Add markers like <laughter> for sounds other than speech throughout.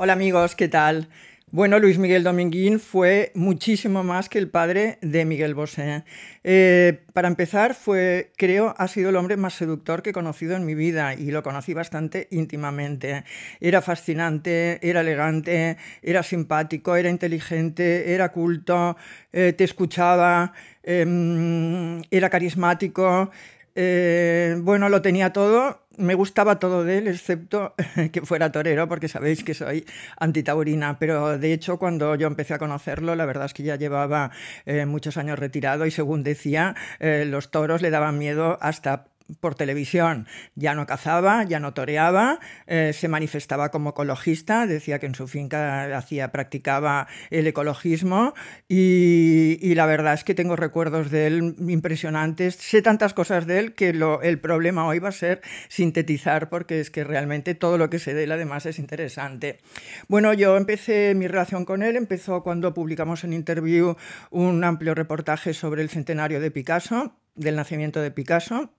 Hola amigos, ¿qué tal? Bueno, Luis Miguel Dominguín fue muchísimo más que el padre de Miguel Bosé. Eh, para empezar, fue, creo, ha sido el hombre más seductor que he conocido en mi vida y lo conocí bastante íntimamente. Era fascinante, era elegante, era simpático, era inteligente, era culto, eh, te escuchaba, em, era carismático. Eh, bueno, lo tenía todo, me gustaba todo de él, excepto <laughs> que fuera torero, porque sabéis que soy antitaurina, pero de hecho cuando yo empecé a conocerlo, la verdad es que ya llevaba eh, muchos años retirado y según decía, eh, los toros le daban miedo hasta por televisión. Ya no cazaba, ya no toreaba, eh, se manifestaba como ecologista, decía que en su finca hacía, practicaba el ecologismo y, la verdad es que tengo recuerdos de él impresionantes. Sé tantas cosas de él que el problema hoy va a ser sintetizar porque es que realmente todo lo que se de él además es interesante. Bueno, yo empecé mi relación con él, empezó cuando publicamos en Interview un amplio reportaje sobre el centenario de Picasso del nacimiento de Picasso,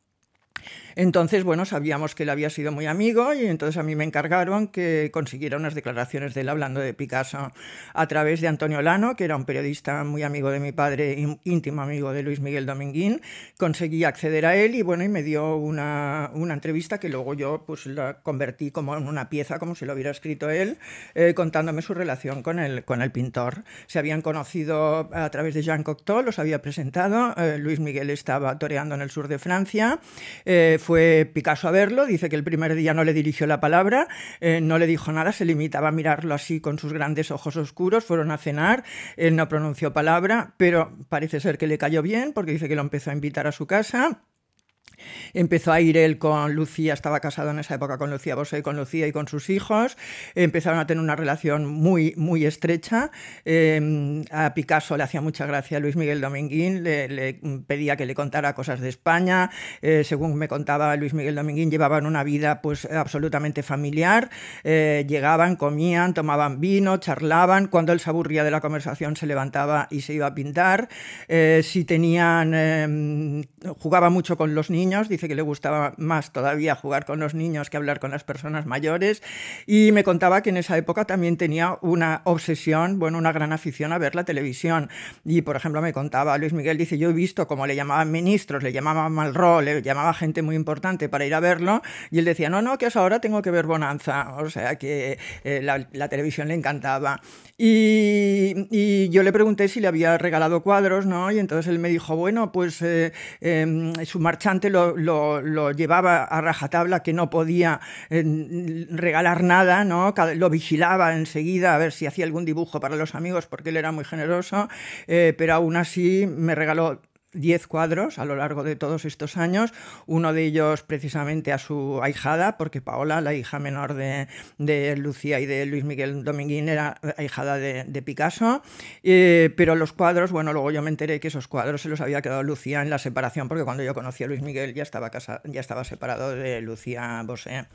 entonces, bueno, sabíamos que él había sido muy amigo y entonces a mí me encargaron que consiguiera unas declaraciones de él hablando de Picasso a través de Antonio Lano, que era un periodista muy amigo de mi padre, íntimo amigo de Luis Miguel Dominguín. Conseguí acceder a él y bueno, y me dio una, una entrevista que luego yo pues la convertí como en una pieza, como si lo hubiera escrito él, eh, contándome su relación con el, con el pintor. Se habían conocido a través de Jean Cocteau, los había presentado, eh, Luis Miguel estaba toreando en el sur de Francia, eh, fue Picasso a verlo, dice que el primer día no le dirigió la palabra, eh, no le dijo nada, se limitaba a mirarlo así con sus grandes ojos oscuros, fueron a cenar, él no pronunció palabra, pero parece ser que le cayó bien porque dice que lo empezó a invitar a su casa. Empezó a ir él con Lucía, estaba casado en esa época con Lucía Bosé, con Lucía y con sus hijos. Empezaron a tener una relación muy, muy estrecha. Em, a Picasso le hacía mucha gracia Luis Miguel Dominguín, le, pedía que le contara cosas de España. Eh, según me contaba Luis Miguel Dominguín, llevaban una vida pues absolutamente familiar. Eh, llegaban, comían, tomaban vino, charlaban. Cuando él se aburría de la conversación, se levantaba y se iba a pintar. Eh, si tenían, em, jugaba mucho con los niños dice que le gustaba más todavía jugar con los niños que hablar con las personas mayores y me contaba que en esa época también tenía una obsesión, bueno, una gran afición a ver la televisión. Y por ejemplo me contaba Luis Miguel, dice, yo he visto como le llamaban ministros, le llamaban mal rol... le llamaba gente muy importante para ir a verlo y él decía, no, no, que ahora tengo que ver Bonanza, o sea que eh, la, televisión le encantaba. Y, yo le pregunté si le había regalado cuadros, ¿no? Y entonces él me dijo, bueno, pues eh, em, su marchante lo lo, llevaba a rajatabla, que no podía regalar nada, ¿no? lo vigilaba enseguida a ver si hacía algún dibujo para los amigos porque él era muy generoso, eh, pero aún así me regaló 10 cuadros a lo largo de todos estos años, uno de ellos precisamente a su ahijada, porque Paola, la hija menor de, de Lucía y de Luis Miguel Dominguín, era ahijada de, Picasso, eh, pero los cuadros, bueno, luego yo me enteré que esos cuadros se los había quedado Lucía en la separación, porque cuando yo conocí a Luis Miguel ya estaba, ya estaba separado de Lucía Bosé.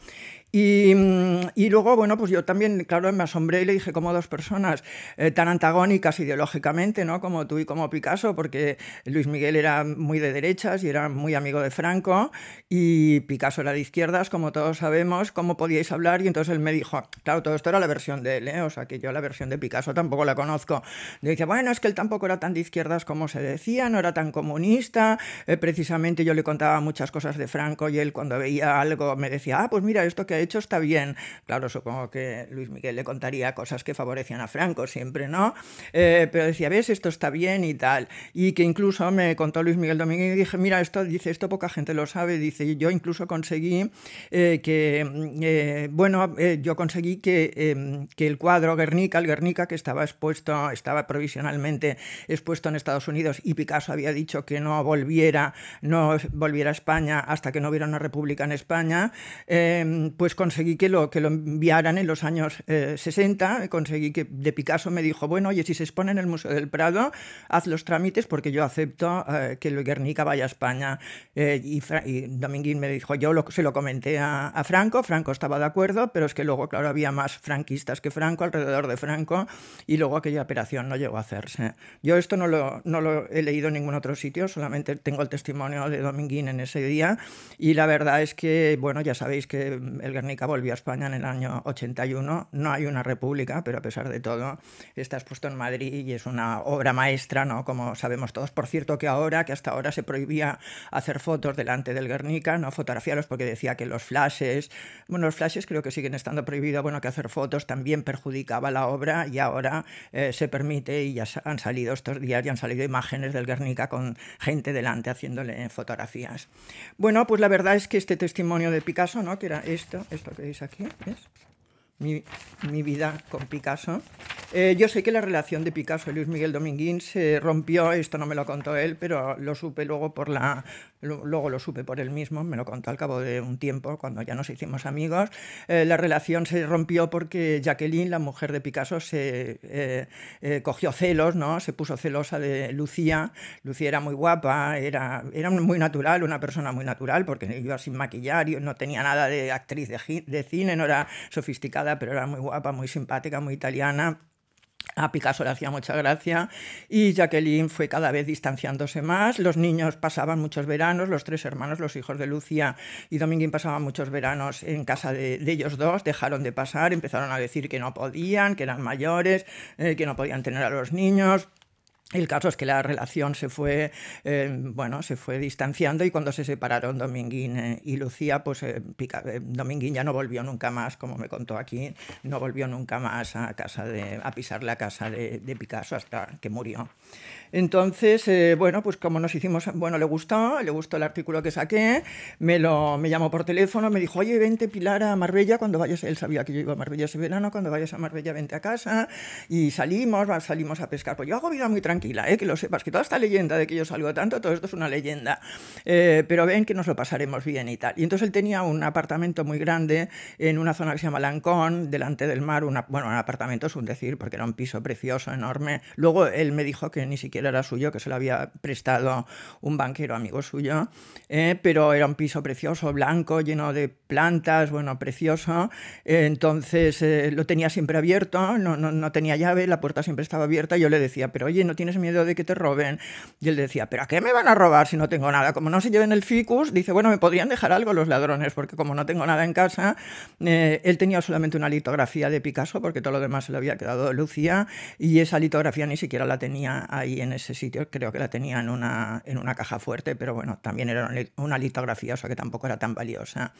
Mm, y, luego, bueno, pues yo también, claro, me asombré y le dije como dos personas eh, tan antagónicas ideológicamente, ¿no? Como tú y como Picasso, porque Luis Miguel era muy de derechas y era muy amigo de Franco, y Picasso era de izquierdas, como todos sabemos, ¿cómo podíais hablar? Y entonces él me dijo, claro, todo esto era la versión de él, ¿eh? o sea, que yo la versión de Picasso tampoco la conozco. Le dije bueno, es que él tampoco era tan de izquierdas como se decía, no era tan comunista, eh, precisamente yo le contaba muchas cosas de Franco y él cuando veía algo me decía, ah, pues mira, esto que hay hecho está bien. Claro, supongo que Luis Miguel le contaría cosas que favorecían a Franco siempre, ¿no? Eh, pero decía, ves, esto está bien y tal. Y que incluso me contó Luis Miguel Domínguez y dije, mira, esto dice, esto poca gente lo sabe, dice, yo incluso conseguí eh, que, mm, eh, bueno, yo conseguí que, em, que el cuadro Guernica, el Guernica que estaba expuesto, estaba provisionalmente expuesto en Estados Unidos y Picasso había dicho que no volviera, no volviera a España hasta que no hubiera una república en España, em, pues conseguí que lo, que lo enviaran en los años 60, eh, conseguí que de Picasso me dijo, bueno, oye, si se expone en el Museo del Prado, haz los trámites porque yo acepto eh, que lo Guernica vaya a España. Eh, y, Dominguín me dijo, yo se lo comenté a, Franco, Franco estaba de acuerdo, pero es que luego, claro, había más franquistas que Franco alrededor de Franco y luego aquella operación no llegó a hacerse. Yo esto no lo, no lo he leído en ningún otro sitio, solamente tengo el testimonio de Dominguín en ese día y la verdad es que, bueno, ya sabéis que el Guernica volvió a España en el año 81. No hay una república, pero a pesar de todo está expuesto en Madrid y es una obra maestra, ¿no? Como sabemos todos. Por cierto, que ahora, que hasta ahora se prohibía hacer fotos delante del Guernica, no fotografiarlos porque decía que los flashes, bueno, los flashes creo que siguen estando prohibidos, bueno, que hacer fotos también perjudicaba la obra y ahora eh, se permite y ya han salido estos días, ya han salido imágenes del Guernica con gente delante haciéndole fotografías. Bueno, pues la verdad es que este testimonio de Picasso, ¿no? que era esto, esto que veis aquí, es mi, mi vida con Picasso. Eh, yo sé que la relación de Picasso y Luis Miguel Dominguín se rompió, esto no me lo contó él, pero lo supe luego por la luego lo supe por él mismo, me lo contó al cabo de un tiempo, cuando ya nos hicimos amigos. Eh, la relación se rompió porque Jacqueline, la mujer de Picasso, se eh, cogió celos, ¿no? Se puso celosa de Lucía. Lucía era muy guapa, era, era muy natural, una persona muy natural, porque iba sin maquillar, no tenía nada de actriz de, de cine, no era sofisticada pero era muy guapa, muy simpática, muy italiana. A Picasso le hacía mucha gracia y Jacqueline fue cada vez distanciándose más. Los niños pasaban muchos veranos, los tres hermanos, los hijos de Lucía y Dominguín pasaban muchos veranos en casa de, ellos dos, dejaron de pasar, empezaron a decir que no podían, que eran mayores, eh, que no podían tener a los niños. El caso es que la relación se fue, eh, bueno, se fue distanciando y cuando se separaron Dominguín eh, y Lucía, pues eh, Dominguín ya no volvió nunca más, como me contó aquí, no volvió nunca más a, casa de, a pisar la casa de, Picasso hasta que murió. Entonces, bueno, pues como nos hicimos, bueno, le gustó, le gustó el artículo que saqué, me, lo, me llamó por teléfono, me dijo, oye, vente Pilar a Marbella cuando vayas, él sabía que yo iba a Marbella ese verano, cuando vayas a Marbella vente a casa y salimos, salimos a pescar, pues yo hago muy ¿eh? que lo sepas, que toda esta leyenda de que yo salgo tanto, todo esto es una leyenda, eh, pero ven que nos lo pasaremos bien y tal. Y entonces él tenía un apartamento muy grande en una zona que se llama Lancón, delante del mar, una, bueno, un apartamento es un decir, porque era un piso precioso, enorme. Luego él me dijo que ni siquiera era suyo, que se lo había prestado un banquero amigo suyo, eh, pero era un piso precioso, blanco, lleno de plantas, bueno, precioso. entonces lo tenía siempre abierto, no, no, no tenía llave, la puerta siempre estaba abierta. Yo le decía, pero oye, no tienes miedo de que te roben. Y él decía, ¿pero a qué me van a robar si no tengo nada? Como no se lleven el ficus, dice, bueno, me podrían dejar algo los ladrones, porque como no tengo nada en casa, eh, él tenía solamente una litografía de Picasso, porque todo lo demás se le había quedado Lucía, y esa litografía ni siquiera la tenía ahí en ese sitio, creo que la tenía en una, en una caja fuerte, pero bueno, también era una litografía, o sea que tampoco era tan valiosa.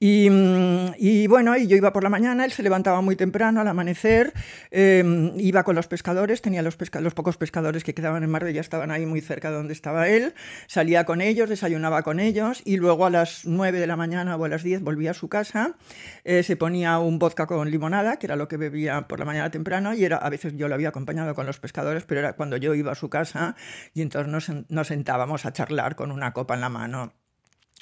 Y, mm, y bueno, y yo iba por la mañana, él se levantaba muy temprano al amanecer, eh, iba con los pescadores, tenía los, pesca los pocos pescadores que quedaban en ya estaban ahí muy cerca de donde estaba él, salía con ellos, desayunaba con ellos y luego a las 9 de la mañana o a las 10 volvía a su casa, eh, se ponía un vodka con limonada, que era lo que bebía por la mañana temprano y era, a veces yo lo había acompañado con los pescadores, pero era cuando yo iba a su casa y entonces nos sentábamos a charlar con una copa en la mano.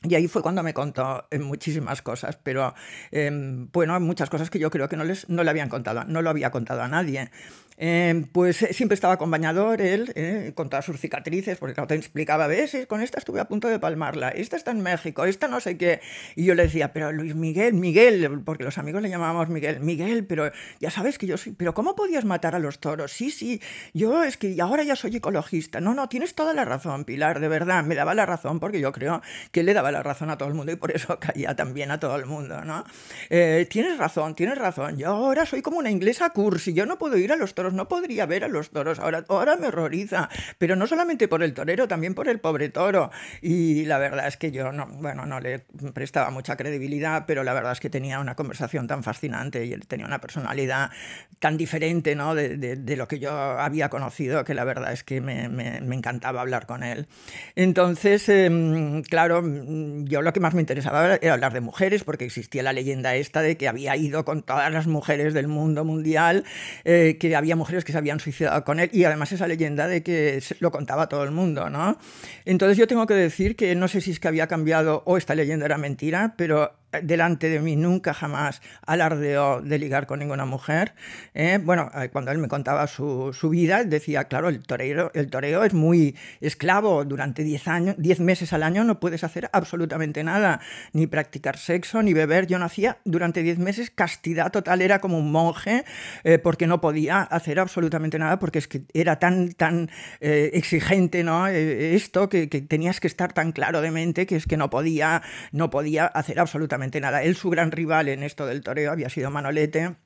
Y ahí fue cuando me contó eh, muchísimas cosas, pero em, bueno, muchas cosas que yo creo que no, les, no le habían contado, no lo había contado a nadie. Em, pues eh, siempre estaba acompañador él, eh, con todas sus cicatrices, porque claro, te explicaba, veces con esta estuve a punto de palmarla, esta está en México, esta no sé qué. Y yo le decía, pero Luis Miguel, Miguel, porque los amigos le llamábamos Miguel, Miguel, pero ya sabes que yo soy, pero ¿cómo podías matar a los toros? Sí, sí, yo es que ahora ya soy ecologista. No, no, tienes toda la razón, Pilar, de verdad, me daba la razón, porque yo creo que le daba la razón a todo el mundo y por eso <laughs> caía también a todo el mundo, ¿no? Eh, tienes razón, tienes razón. Yo ahora soy como una inglesa cursi, yo no puedo ir a los toros, no podría ver a los toros. Ahora, ahora me horroriza, pero no solamente por el torero, también por el pobre toro. Y la verdad es que yo no, bueno, no le prestaba mucha credibilidad, pero la verdad es que tenía una conversación tan fascinante y tenía una personalidad tan diferente, De, lo que yo había conocido, que la verdad es que me, encantaba hablar con él. Entonces, em, claro, Mm, yo lo que más me interesaba era hablar de mujeres, porque existía la leyenda esta de que había ido con todas las mujeres del mundo mundial, eh, que había mujeres que se habían suicidado con él, y además esa leyenda de que lo contaba todo el mundo, ¿no? Entonces yo tengo que decir que no sé si es que había cambiado o esta leyenda era mentira, pero delante de mí nunca jamás alardeó de ligar con ninguna mujer. ¿eh? bueno, eh, cuando él me contaba su, su, vida, decía, claro, el toreo, el toreo es muy esclavo. Durante 10 años, meses al año no puedes hacer absolutamente nada, ni practicar sexo, ni beber. Yo nacía durante 10 meses castidad total, era como un monje, eh, porque no podía hacer absolutamente nada, porque es que era tan, tan exigente ¿no? esto que, que tenías que estar tan claro de mente que es que no podía, no podía hacer absolutamente nada. Él, su gran rival en esto del toreo, había sido Manolete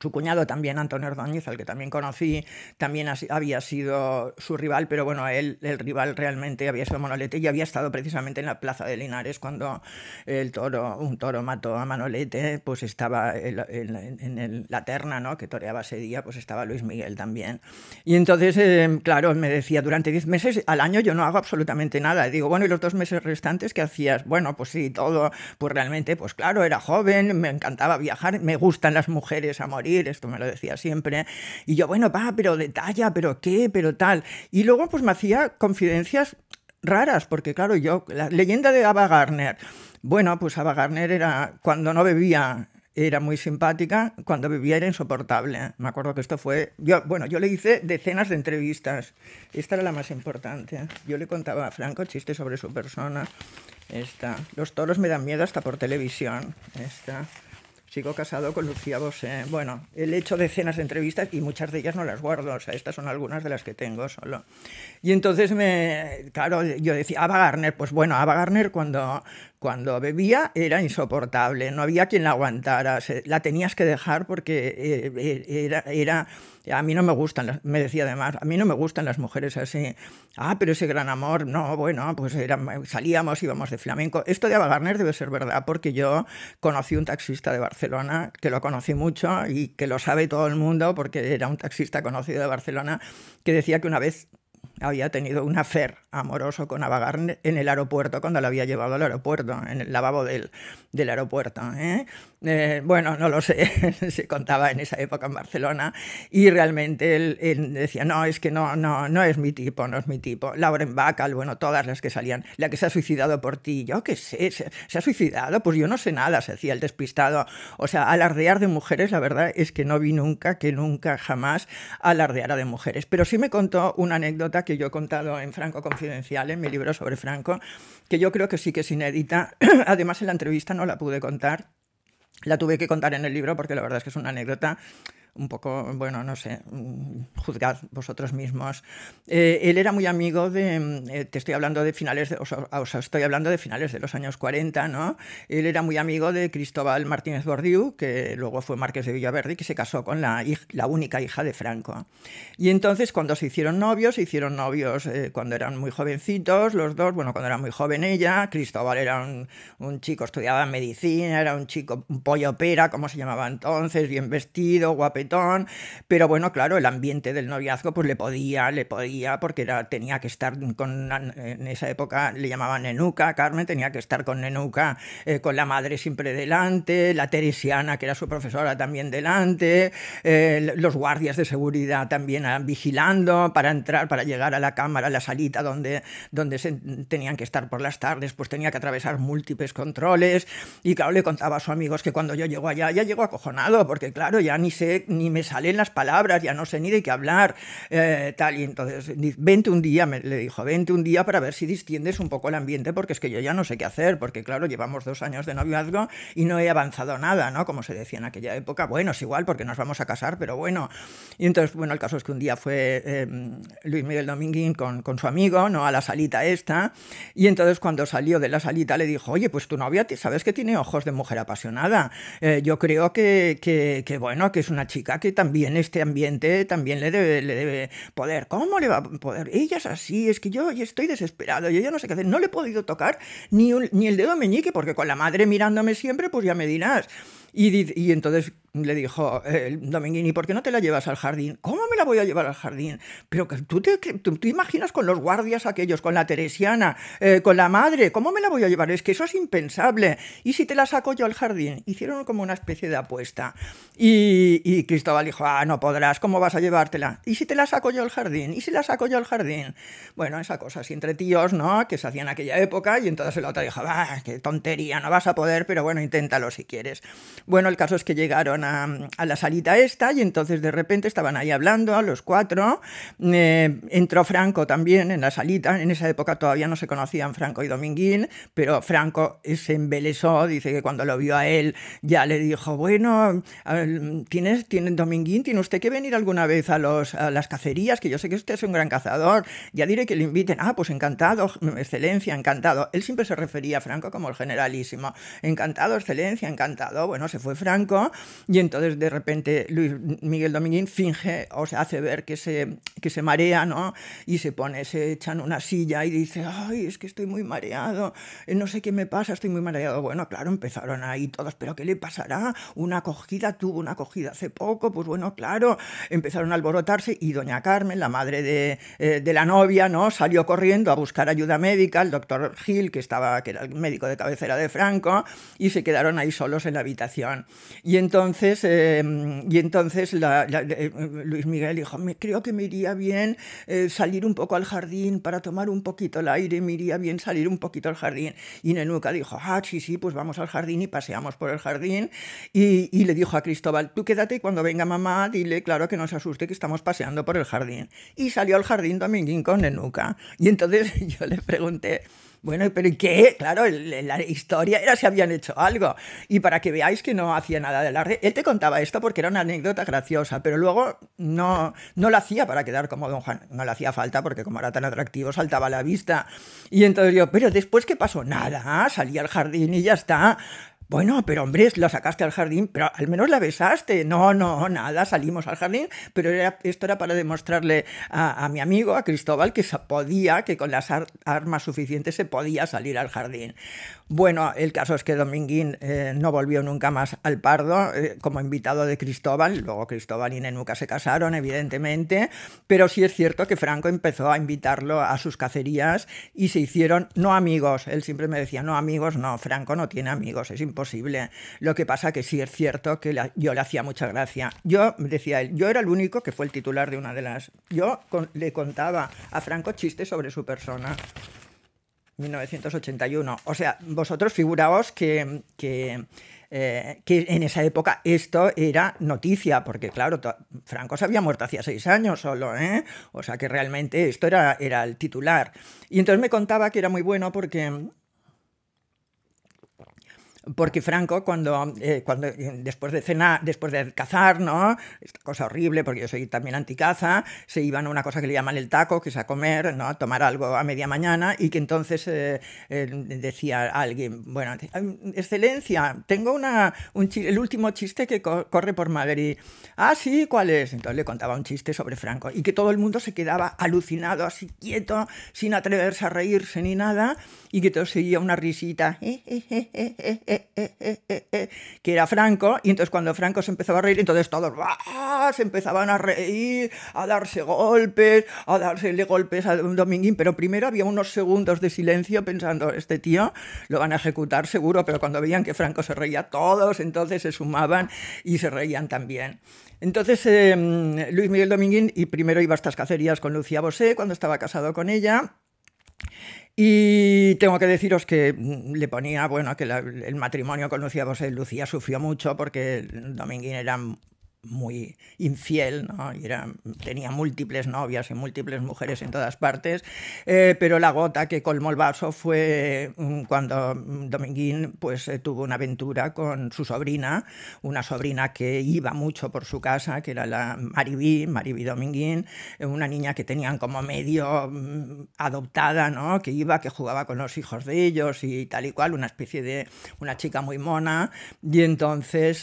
su cuñado también, Antonio Ordóñez, al que también conocí, también había sido su rival, pero bueno, él, el rival realmente había sido Manolete y había estado precisamente en la plaza de Linares cuando el toro, un toro mató a Manolete, pues estaba en, la terna, ¿no? Que toreaba ese día, pues estaba Luis Miguel también. Y entonces, em, claro, me decía, durante 10 meses al año yo no hago absolutamente nada. digo, bueno, ¿y los dos meses restantes qué hacías? Bueno, pues sí, todo, pues realmente, pues claro, era joven, me encantaba viajar, me gustan las mujeres a morir esto me lo decía siempre. Y yo, bueno, va, pero detalla, pero qué, pero tal. Y luego pues me hacía confidencias raras, porque claro, yo, la leyenda de Ava Garner Bueno, pues Ava Garner era cuando no bebía era muy simpática, cuando bebía era insoportable. Me acuerdo que esto fue, yo, bueno, yo le hice decenas de entrevistas. Esta era la más importante. Yo le contaba a Franco chistes sobre su persona. Esta, los toros me dan miedo hasta por televisión. Esta sigo casado con Lucía Bosé. Bueno, el he hecho decenas de entrevistas y muchas de ellas no las guardo, o sea, estas son algunas de las que tengo solo. Y entonces me, claro, yo decía, Ava Garner, pues bueno, Ava Garner cuando, cuando bebía era insoportable, no había quien la aguantara, la tenías que dejar porque eh, eh, era, era, a mí no me gustan, me decía además, a mí no me gustan las mujeres así, ah, pero ese gran amor, no, bueno, pues era, salíamos, íbamos de flamenco. Esto de Ava debe ser verdad porque yo conocí un taxista de Barcelona, que lo conocí mucho y que lo sabe todo el mundo porque era un taxista conocido de Barcelona, que decía que una vez había tenido un afer amoroso con Ava en el aeropuerto, cuando la había llevado al aeropuerto, en el lavabo del, del aeropuerto. ¿eh? Eh, bueno, no lo sé, <laughs> se contaba en esa época en Barcelona y realmente él, decía, no, es que no, no, no es mi tipo, no es mi tipo. Lauren Bacal, bueno, todas las que salían, la que se ha suicidado por ti, yo qué sé, se, se ha suicidado, pues yo no sé nada, se hacía el despistado. O sea, alardear de mujeres, la verdad es que no vi nunca, que nunca, jamás alardeara de mujeres. Pero sí me contó una anécdota que yo he contado en Franco Confidencial, en mi libro sobre Franco, que yo creo que sí que es inédita. <clears throat> Además, en la entrevista no la pude contar. La tuve que contar en el libro porque la verdad es que es una anécdota un poco, bueno, no sé, mm, juzgad vosotros mismos. Eh, él era muy amigo de, mm, eh, te estoy hablando de finales, de, estoy hablando de finales de los años 40, ¿no? Él era muy amigo de Cristóbal Martínez Bordiú, que luego fue marqués de Villaverde, que se casó con la, la única hija de Franco. Y entonces cuando se hicieron novios, se hicieron novios eh, cuando eran muy jovencitos, los dos, bueno, cuando era muy joven ella, Cristóbal era un, chico, estudiaba medicina, era un chico, un pollo pera, como se llamaba entonces, bien vestido, guapetón, pero bueno, claro, el ambiente del noviazgo pues le podía, le podía, porque era, tenía que estar con, en esa época le llamaban Nenuca, Carmen tenía que estar con Nenuca, eh, con la madre siempre delante, la Teresiana, que era su profesora también delante, eh, los guardias de seguridad también ah, vigilando para entrar, para llegar a la cámara, a la salita donde, donde se tenían que estar por las tardes, pues tenía que atravesar múltiples controles y claro, le contaba a sus amigos que cuando yo llego allá ya llego acojonado, porque claro, ya ni sé ni me salen las palabras, ya no sé ni de qué hablar, eh, tal. Y entonces, vente un día, me, le dijo, vente un día para ver si distiendes un poco el ambiente, porque es que yo ya no sé qué hacer, porque claro, llevamos dos años de noviazgo y no he avanzado nada, ¿no? Como se decía en aquella época, bueno, es igual porque nos vamos a casar, pero bueno. Y entonces, bueno, el caso es que un día fue em, Luis Miguel Dominguín con, su amigo, ¿no? A la salita esta. Y entonces cuando salió de la salita le dijo, oye, pues tu novia, sabes que tiene ojos de mujer apasionada. Eh, yo creo que, que, que, bueno, que es una chica que también este ambiente también le debe, le debe poder. ¿Cómo le va a poder? Ella es así, es que yo estoy desesperado, yo ya no sé qué hacer, no le he podido tocar ni, ni el dedo meñique porque con la madre mirándome siempre, pues ya me dirás. Y, y entonces le dijo el eh, Dominguini, ¿por qué no te la llevas al jardín? ¿Cómo me la voy a llevar al jardín? Pero tú te, imaginas con los guardias aquellos, con la teresiana, eh, con la madre, ¿cómo me la voy a llevar? Es que eso es impensable. ¿Y si te la saco yo al jardín? Hicieron como una especie de apuesta. Y, Cristóbal dijo, ah, no podrás, ¿cómo vas a llevártela? ¿Y si te la saco yo al jardín? ¿Y si la saco yo al jardín? Bueno, esa cosa así entre tíos, ¿no? Que se hacían en aquella época y entonces el otro dijo, ah, qué tontería, no vas a poder, pero bueno, inténtalo si quieres. Bueno, el caso es que llegaron a, la salita esta y entonces de repente estaban ahí hablando a los cuatro. Eh, entró Franco también en la salita, en esa época todavía no se conocían Franco y Dominguín, pero Franco se embelesó, dice que cuando lo vio a él ya le dijo, bueno, ¿tienes, tiene, Dominguín, tiene usted que venir alguna vez a, los, a las cacerías, que yo sé que usted es un gran cazador, ya diré que le inviten, ah, pues encantado, excelencia, encantado. Él siempre se refería a Franco como el generalísimo, encantado, excelencia, encantado. Bueno, se fue Franco y entonces de repente Luis Miguel Dominguín finge, o sea, hace ver que se, que se marea, ¿no? Y se pone, se echa en una silla y dice, ay, es que estoy muy mareado, eh, no sé qué me pasa, estoy muy mareado. Bueno, claro, empezaron ahí todos, pero ¿qué le pasará? Una acogida, tuvo una acogida hace poco, pues bueno, claro, empezaron a alborotarse y doña Carmen, la madre de, eh, de la novia, ¿no? Salió corriendo a buscar ayuda médica, el doctor Gil, que, estaba, que era el médico de cabecera de Franco, y se quedaron ahí solos en la habitación. Y entonces, Em, y entonces eh, Luis Miguel dijo, creo que me iría bien eh, salir un poco al jardín para tomar un poquito el aire, me iría bien salir un poquito al jardín. Y Nenuca dijo, ah, sí, sí, pues vamos al jardín y paseamos por el jardín. Y, y le dijo a Cristóbal, tú quédate y cuando venga mamá, dile, claro, que no se asuste, que estamos paseando por el jardín. Y salió al jardín Dominguín con Nenuca. Y entonces <laughs> yo le pregunté, bueno, pero ¿y qué? Claro, la historia era si habían hecho algo. Y para que veáis que no hacía nada de la red, él te contaba esto porque era una anécdota graciosa, pero luego no, no lo hacía para quedar como Don Juan. No le hacía falta porque como era tan atractivo saltaba a la vista. Y entonces yo, pero después ¿qué pasó? Nada, salí al jardín y ya está. Bueno, pero hombre, la sacaste al jardín, pero al menos la besaste. No, no, nada, salimos al jardín, pero esto era para demostrarle a, mi amigo, a Cristóbal, que se podía, que con las armas suficientes se podía salir al jardín. Bueno, el caso es que Dominguín eh, no volvió nunca más al Pardo eh, como invitado de Cristóbal. Luego Cristóbal y Nenuca se casaron, evidentemente, pero sí es cierto que Franco empezó a invitarlo a sus cacerías y se hicieron no amigos. Él siempre me decía, no amigos, no, Franco no tiene amigos, es posible Lo que pasa que sí es cierto que yo le hacía mucha gracia. Yo, decía él, yo era el único que fue el titular de una de las... Yo le contaba a Franco chistes sobre su persona. 1981. O sea, vosotros figuraos que, eh, que, en esa época esto era noticia, porque claro, Franco se había muerto hacía seis años solo, ¿eh? O sea que realmente esto era, era el titular. Y entonces me contaba que era muy bueno porque porque Franco, cuando, eh, cuando eh, después de cena, después de cazar, ¿no? Esta cosa horrible, porque yo soy también anticaza, se iban a una cosa que le llaman el taco, que es a comer, ¿no? A tomar algo a media mañana, y que entonces eh, decía alguien, bueno, excelencia, tengo una, el último chiste que corre por Madrid. Ah, sí, ¿cuál es? Entonces le contaba un chiste sobre Franco, y que todo el mundo se quedaba alucinado, así quieto, sin atreverse a reírse ni nada, y que todo seguía una risita. Eh, eh, eh, eh, que era Franco, y entonces cuando Franco se empezaba a reír, entonces todos se empezaban a reír, a darse golpes, a dársele golpes a Dominguín, pero primero había unos segundos de silencio pensando, este tío lo van a ejecutar seguro, pero cuando veían que Franco se reía todos, entonces se sumaban y se reían también. Entonces em, Luis Miguel Dominguín, y primero iba a estas cacerías con Lucía Bosé cuando estaba casado con ella, y tengo que deciros que mm, le ponía, bueno, que el matrimonio con Lucía pues, eh, Lucía sufrió mucho porque Dominguín era muy infiel, ¿no? era, tenía múltiples novias y múltiples mujeres en todas partes, eh, pero la gota que colmó el vaso fue mm, cuando mm, Dominguín pues, eh, tuvo una aventura con su sobrina, una sobrina que iba mucho por su casa, que era la Mariví, Maribí Dominguín, eh, una niña que tenían como medio mm, adoptada, ¿no? que iba, que jugaba con los hijos de ellos y tal y cual, una especie de una chica muy mona, y entonces,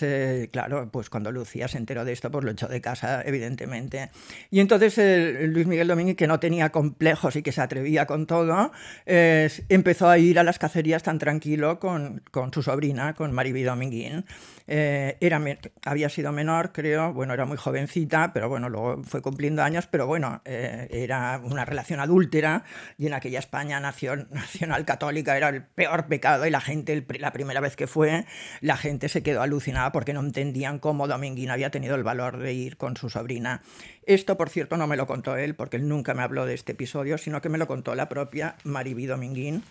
claro, pues cuando Lucía se enteró de esto por pues lo echó de casa, evidentemente. Y entonces Luis Miguel Domínguez, que no tenía complejos y que se atrevía con todo, eh, empezó a ir a las cacerías tan tranquilo con, su sobrina, con Mariby Dominguín. Eh, era, había sido menor, creo, bueno, era muy jovencita, pero bueno, luego fue cumpliendo años, pero bueno, eh, era una relación adúltera y en aquella España nación, nacional católica era el peor pecado y la gente, la primera vez que fue, la gente se quedó alucinada porque no entendían cómo Dominguín había tenido el valor de ir con su sobrina. Esto, por cierto, no me lo contó él, porque él nunca me habló de este episodio, sino que me lo contó la propia Mariby Dominguín,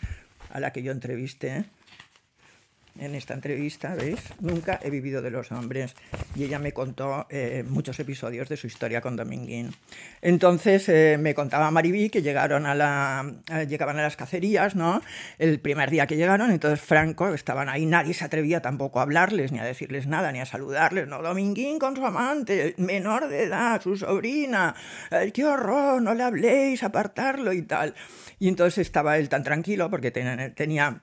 a la que yo entrevisté en esta entrevista, ¿veis? Nunca he vivido de los hombres. Y ella me contó eh, muchos episodios de su historia con Dominguín. Entonces eh, me contaba Maribí que llegaron a la, llegaban a las cacerías, ¿no? El primer día que llegaron, entonces Franco, estaban ahí, nadie se atrevía tampoco a hablarles, ni a decirles nada, ni a saludarles, ¿no? Dominguín con su amante, menor de edad, su sobrina, qué horror, no le habléis, apartarlo y tal. Y entonces estaba él tan tranquilo porque tenía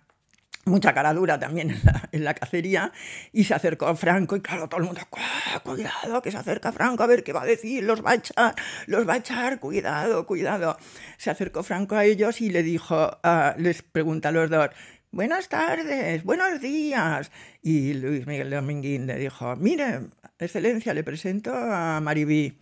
mucha cara dura también en la, cacería, y se acercó a Franco, y claro, todo el mundo, cuidado, que se acerca Franco, a ver qué va a decir, los va a echar, los va a echar, cuidado, cuidado. Se acercó Franco a ellos y le dijo, les pregunta a los dos, buenas tardes, buenos días. Y Luis Miguel Dominguín le dijo, mire, excelencia, le presento a Maribí.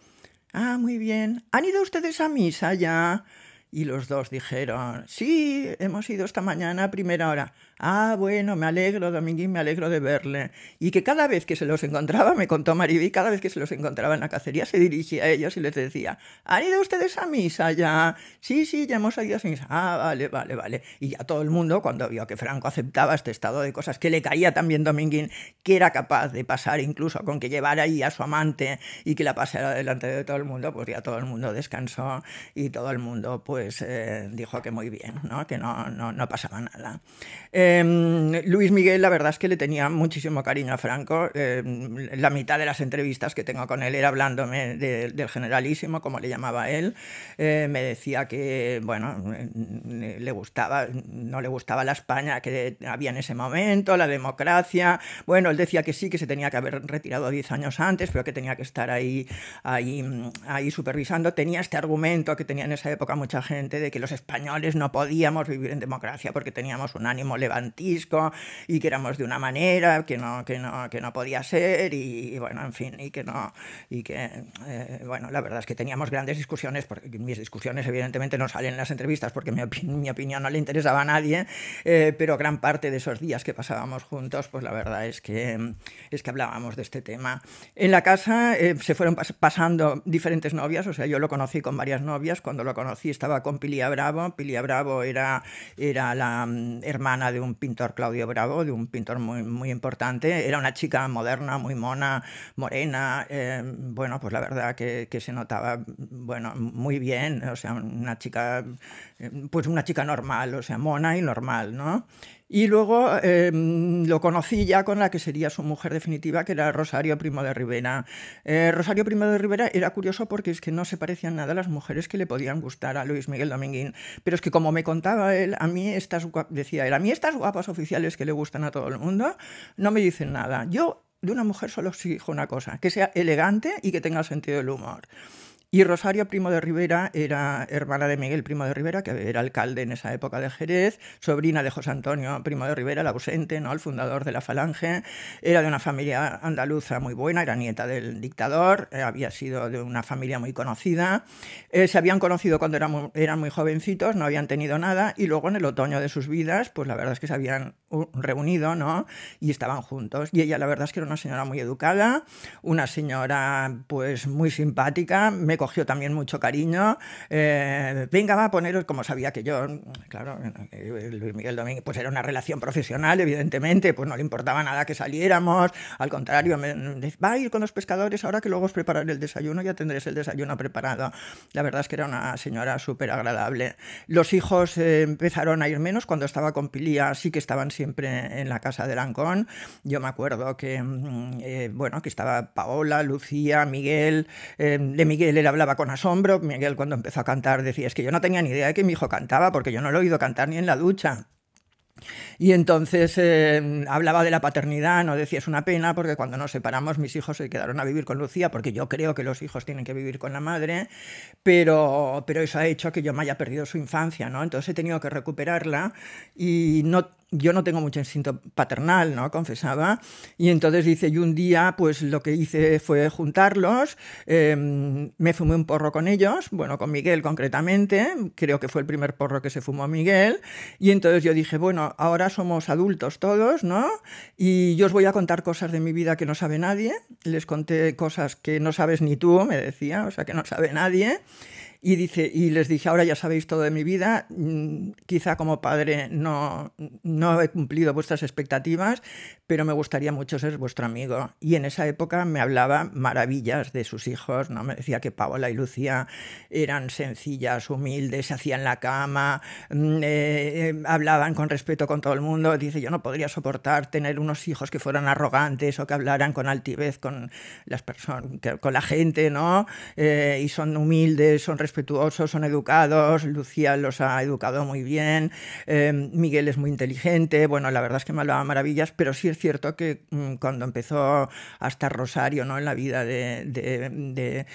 Ah, muy bien. ¿Han ido ustedes a misa ya? Y los dos dijeron, sí, hemos ido esta mañana a primera hora. Ah, bueno, me alegro, Dominguín, me alegro de verle. Y que cada vez que se los encontraba, me contó Maribí, cada vez que se los encontraba en la cacería, se dirigía a ellos y les decía, ¿han ido ustedes a misa ya? Sí, sí, ya hemos ido a misa. Ah, vale, vale, vale. Y ya todo el mundo, cuando vio que Franco aceptaba este estado de cosas, que le caía también Dominguín, que era capaz de pasar incluso con que llevara ahí a su amante y que la pasara delante de todo el mundo, pues ya todo el mundo descansó y todo el mundo pues eh, dijo que muy bien, ¿no? que no, no, no pasaba nada. Eh, Em, Luis Miguel, la verdad es que le tenía muchísimo cariño a Franco. Em, la mitad de las entrevistas que tengo con él era hablándome del generalísimo, como le llamaba él. Eh, me decía que, bueno, mm, mm, le gustaba, no le gustaba la España que había en ese momento, la democracia. Bueno, él decía que sí, que se tenía que haber retirado 10 años antes, pero que tenía que estar ahí, ahí, mm, ahí supervisando. Tenía este argumento que tenía en esa época mucha gente de que los españoles no podíamos vivir en democracia porque teníamos un ánimo elevado y que éramos de una manera que no, que no, que no podía ser y, bueno, en fin, y que no, y que, eh, bueno, la verdad es que teníamos grandes discusiones, porque mis discusiones evidentemente no salen en las entrevistas porque mi, opinión no le interesaba a nadie, eh, pero gran parte de esos días que pasábamos juntos, pues la verdad es que, es que hablábamos de este tema. En la casa eh, se fueron pasando diferentes novias, o sea, yo lo conocí con varias novias, cuando lo conocí estaba con Pilia Bravo, Pilia Bravo era, era la mm, hermana de un un pintor, Claudio Bravo, de un pintor muy, muy importante. Era una chica moderna, muy mona, morena. Eh, bueno, pues la verdad que, que, se notaba bueno, muy bien. O sea, una chica, eh, pues una chica normal, o sea, mona y normal, ¿no? Y luego em, lo conocí ya con la que sería su mujer definitiva, que era Rosario Primo de Rivera. Eh, Rosario Primo de Rivera era curioso porque es que no se parecían nada a las mujeres que le podían gustar a Luis Miguel Dominguín. Pero es que como me contaba él, a mí estas, decía él, a mí estas guapas oficiales que le gustan a todo el mundo no me dicen nada. Yo de una mujer solo exijo una cosa, que sea elegante y que tenga sentido del humor. Y Rosario Primo de Rivera era hermana de Miguel Primo de Rivera, que era alcalde en esa época de Jerez, sobrina de José Antonio Primo de Rivera, el ausente, ¿no? el fundador de la Falange. Era de una familia andaluza muy buena, era nieta del dictador, eh, había sido de una familia muy conocida. Eh, se habían conocido cuando eran eran muy jovencitos, no habían tenido nada, y luego en el otoño de sus vidas, pues la verdad es que se habían reunido, ¿no? Y estaban juntos. Y ella, la verdad es que era una señora muy educada, una señora pues muy simpática, me cogió también mucho cariño. Eh, venga, va a poneros, como sabía que yo, claro, Luis Miguel Domínguez, pues era una relación profesional, evidentemente, pues no le importaba nada que saliéramos, al contrario, me, va a ir con los pescadores ahora que luego os prepararé el desayuno, ya tendréis el desayuno preparado. La verdad es que era una señora súper agradable. Los hijos eh, empezaron a ir menos cuando estaba con Pilía, sí que estaban siempre en la casa de Lancón. Yo me acuerdo que, mm, eh, bueno, que estaba Paola, Lucía, Miguel. Eh, de Miguel él hablaba con asombro. Miguel cuando empezó a cantar decía, es que yo no tenía ni idea de que mi hijo cantaba porque yo no lo he oído cantar ni en la ducha. Y entonces eh, hablaba de la paternidad, no decía es una pena porque cuando nos separamos mis hijos se quedaron a vivir con Lucía, porque yo creo que los hijos tienen que vivir con la madre, pero, pero eso ha hecho que yo me haya perdido su infancia, ¿no? Entonces he tenido que recuperarla y no yo no tengo mucho instinto paternal, ¿no? Confesaba. Y entonces dice, y un día pues lo que hice fue juntarlos, em, me fumé un porro con ellos, bueno, con Miguel concretamente, creo que fue el primer porro que se fumó Miguel, y entonces yo dije, bueno, ahora somos adultos todos, ¿no? Y yo os voy a contar cosas de mi vida que no sabe nadie, les conté cosas que no sabes ni tú, me decía, o sea, que no sabe nadie. Y, dice, y les dije, ahora ya sabéis todo de mi vida, mm, quizá como padre no, no he cumplido vuestras expectativas, pero me gustaría mucho ser vuestro amigo. Y en esa época me hablaba maravillas de sus hijos, ¿no? me decía que Paola y Lucía eran sencillas, humildes, se hacían la cama, mm, eh, eh, hablaban con respeto con todo el mundo. Dice, yo no podría soportar tener unos hijos que fueran arrogantes o que hablaran con altivez con, las personas, con la gente, ¿no? Eh, y son humildes, son respetuosos, son educados, Lucía los ha educado muy bien, em, Miguel es muy inteligente, bueno, la verdad es que me hablaba maravillas, pero sí es cierto que mm, cuando empezó hasta Rosario, ¿no? En la vida de,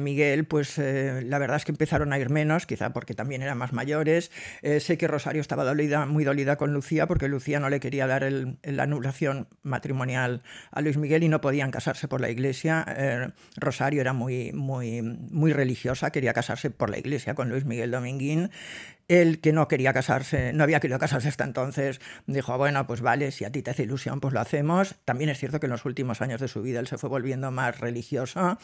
Miguel, pues eh, la verdad es que empezaron a ir menos, quizá porque también eran más mayores. Eh, sé que Rosario estaba dolida, muy dolida con Lucía porque Lucía no le quería dar la anulación matrimonial a Luis Miguel y no podían casarse por la iglesia. Eh, Rosario era muy, muy, muy religiosa, quería casarse por la iglesia con Luis Miguel Dominguín él que no quería casarse, no había querido casarse hasta entonces, dijo, bueno, pues vale, si a ti te hace ilusión, pues lo hacemos. También es cierto que en los últimos años de su vida él se fue volviendo más religioso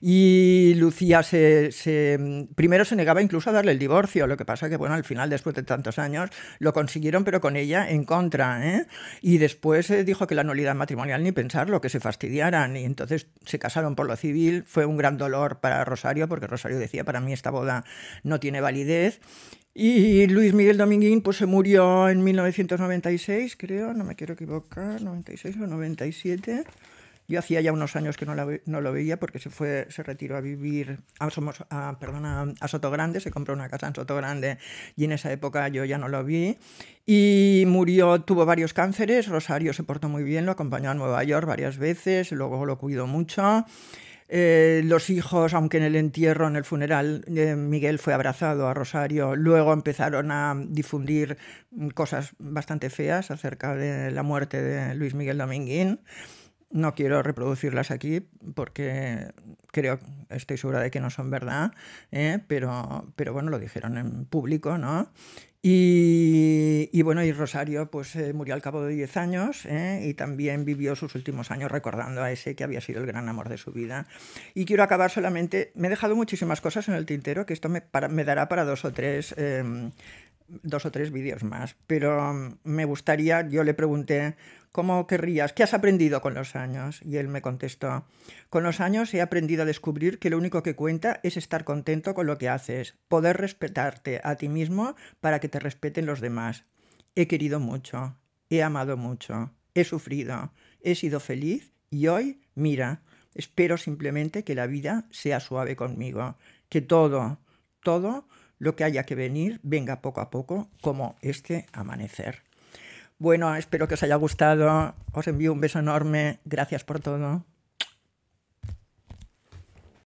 y Lucía se, primero se negaba incluso a darle el divorcio, lo que pasa que, bueno, al final, después de tantos años, lo consiguieron, pero con ella en contra. ¿eh? Y después eh, dijo que la nulidad matrimonial ni pensarlo, que se fastidiaran y entonces se casaron por lo civil. Fue un gran dolor para Rosario porque Rosario decía, para mí esta boda no tiene validez. Y Luis Miguel Dominguín pues, se murió en 1996, creo, no me quiero equivocar, 96 o 97. Yo hacía ya unos años que no, lo veía porque se fue, se retiró a vivir a, somos, a, perdona, a Grande se compró una casa en Soto Grande y en esa época yo ya no lo vi. Y murió, tuvo varios cánceres, Rosario se portó muy bien, lo acompañó a Nueva York varias veces, luego lo cuidó mucho. Eh, los hijos, aunque en el entierro, en el funeral, eh, Miguel fue abrazado a Rosario. Luego empezaron a difundir mm, cosas bastante feas acerca de la muerte de Luis Miguel Dominguín. No quiero reproducirlas aquí porque creo, estoy segura de que no son verdad, eh, pero, pero bueno, lo dijeron en público, ¿no? Y, bueno, y Rosario pues eh, murió al cabo de 10 años ¿eh? y también vivió sus últimos años recordando a ese que había sido el gran amor de su vida. Y quiero acabar solamente, me he dejado muchísimas cosas en el tintero, que esto me, dará para dos o tres em, dos o tres vídeos más, pero mm, me gustaría, yo le pregunté, ¿cómo querrías? ¿Qué has aprendido con los años? Y él me contestó, con los años he aprendido a descubrir que lo único que cuenta es estar contento con lo que haces, poder respetarte a ti mismo para que te respeten los demás. He querido mucho, he amado mucho, he sufrido, he sido feliz y hoy, mira, espero simplemente que la vida sea suave conmigo, que todo, todo lo que haya que venir venga poco a poco, como este amanecer. Bueno, espero que os haya gustado. Os envío un beso enorme. Gracias por todo.